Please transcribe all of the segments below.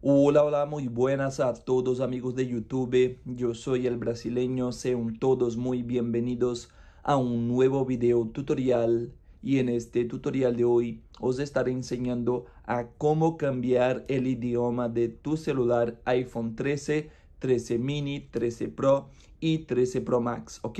Hola, hola, muy buenas a todos amigos de YouTube. Yo soy el brasileño, sean todos muy bienvenidos a un nuevo video tutorial. Y en este tutorial de hoy os estaré enseñando a cómo cambiar el idioma de tu celular iPhone 13, 13 mini, 13 Pro y 13 Pro Max, ¿ok?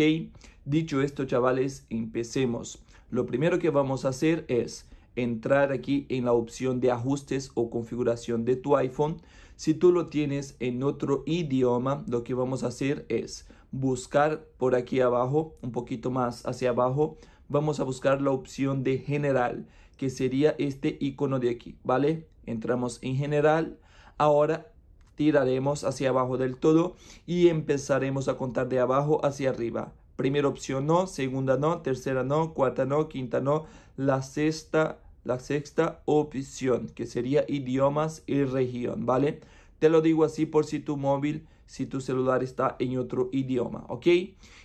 Dicho esto, chavales, empecemos. Lo primero que vamos a hacer es entrar aquí en la opción de ajustes o configuración de tu iPhone. Si tú lo tienes en otro idioma, lo que vamos a hacer es buscar por aquí abajo, un poquito más hacia abajo, vamos a buscar la opción de general, que sería este icono de aquí, ¿vale? Entramos en general. Ahora tiraremos hacia abajo del todo y empezaremos a contar de abajo hacia arriba. Primera opción no, segunda no, tercera no, cuarta no, quinta no, la sexta la sexta opción, que sería idiomas y región, ¿vale? Te lo digo así por si tu móvil, si tu celular está en otro idioma, ¿ok?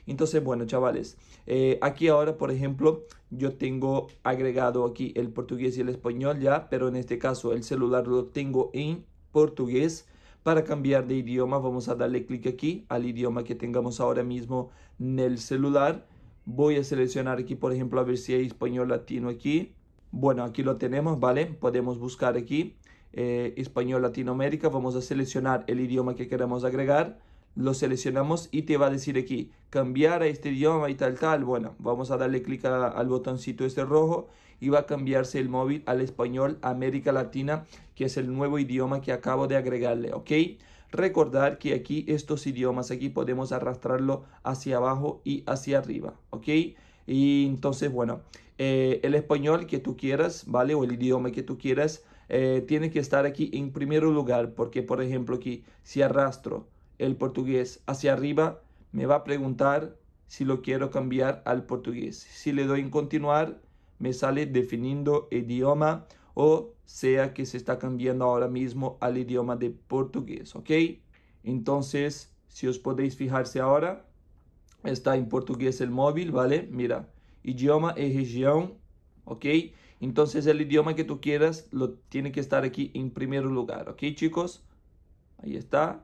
Entonces, bueno, chavales, eh, aquí ahora, por ejemplo, yo tengo agregado aquí el portugués y el español ya, pero en este caso el celular lo tengo en portugués. Para cambiar de idioma, vamos a darle clic aquí al idioma que tengamos ahora mismo en el celular. Voy a seleccionar aquí, por ejemplo, a ver si hay español latino aquí. Bueno, aquí lo tenemos, ¿vale? Podemos buscar aquí eh, español Latinoamérica, vamos a seleccionar el idioma que queremos agregar, lo seleccionamos y te va a decir aquí, cambiar a este idioma y tal, tal. Bueno, vamos a darle clic al botoncito este rojo y va a cambiarse el móvil al español América Latina, que es el nuevo idioma que acabo de agregarle, ¿ok? Recordar que aquí estos idiomas, aquí podemos arrastrarlo hacia abajo y hacia arriba, ¿ok? Y entonces, bueno, eh, el español que tú quieras, ¿vale? O el idioma que tú quieras, eh, tiene que estar aquí en primer lugar, porque por ejemplo aquí, si arrastro el portugués hacia arriba, me va a preguntar si lo quiero cambiar al portugués. Si le doy en continuar, me sale definiendo idioma o sea que se está cambiando ahora mismo al idioma de portugués, ¿ok? Entonces, si os podéis fijarse ahora, está en portugués el móvil, ¿vale? Mira, idioma y e región, ¿ok? Entonces el idioma que tú quieras lo tiene que estar aquí en primer lugar, ¿ok chicos? Ahí está.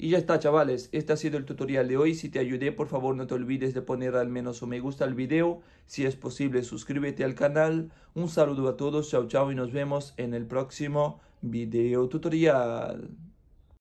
Y ya está chavales, este ha sido el tutorial de hoy, si te ayudé por favor no te olvides de poner al menos un me gusta al video, si es posible suscríbete al canal, un saludo a todos, chao chao y nos vemos en el próximo video tutorial.